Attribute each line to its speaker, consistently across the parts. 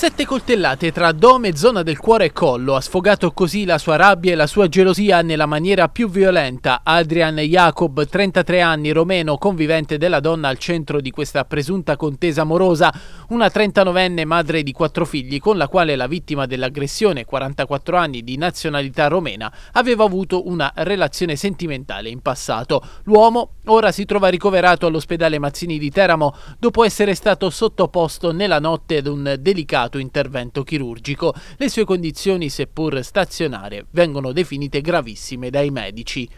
Speaker 1: Sette coltellate tra dome zona del cuore e collo ha sfogato così la sua rabbia e la sua gelosia nella maniera più violenta. Adrian Jacob, 33 anni, romeno, convivente della donna al centro di questa presunta contesa amorosa, una 39enne madre di quattro figli con la quale la vittima dell'aggressione, 44 anni di nazionalità romena, aveva avuto una relazione sentimentale in passato. L'uomo ora si trova ricoverato all'ospedale Mazzini di Teramo dopo essere stato sottoposto nella notte ad un delicato adeguato intervento chirurgico. Le sue condizioni, seppur stazionarie, vengono definite gravissime dai medici.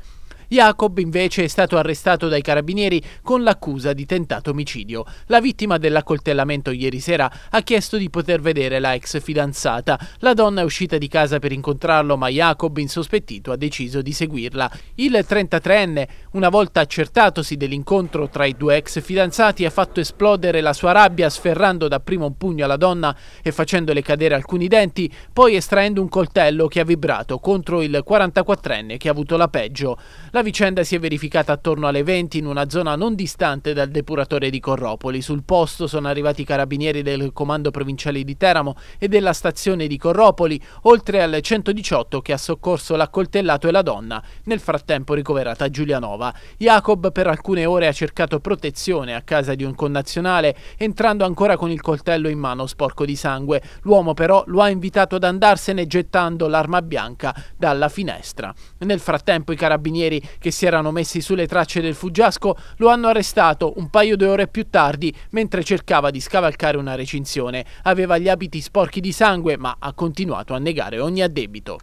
Speaker 1: Jacob invece è stato arrestato dai carabinieri con l'accusa di tentato omicidio. La vittima dell'accoltellamento ieri sera ha chiesto di poter vedere la ex fidanzata. La donna è uscita di casa per incontrarlo, ma Jacob, insospettito, ha deciso di seguirla. Il 33enne, una volta accertatosi dell'incontro tra i due ex fidanzati, ha fatto esplodere la sua rabbia sferrando dapprima un pugno alla donna e facendole cadere alcuni denti, poi estraendo un coltello che ha vibrato contro il 44enne che ha avuto la peggio. La la vicenda si è verificata attorno alle 20 in una zona non distante dal depuratore di Corropoli. Sul posto sono arrivati i carabinieri del comando provinciale di Teramo e della stazione di Corropoli, oltre al 118 che ha soccorso l'accoltellato e la donna, nel frattempo ricoverata a Giulianova. Jacob per alcune ore ha cercato protezione a casa di un connazionale, entrando ancora con il coltello in mano sporco di sangue. L'uomo però lo ha invitato ad andarsene gettando l'arma bianca dalla finestra. Nel frattempo i carabinieri che si erano messi sulle tracce del fuggiasco lo hanno arrestato un paio di ore più tardi mentre cercava di scavalcare una recinzione. Aveva gli abiti sporchi di sangue ma ha continuato a negare ogni addebito.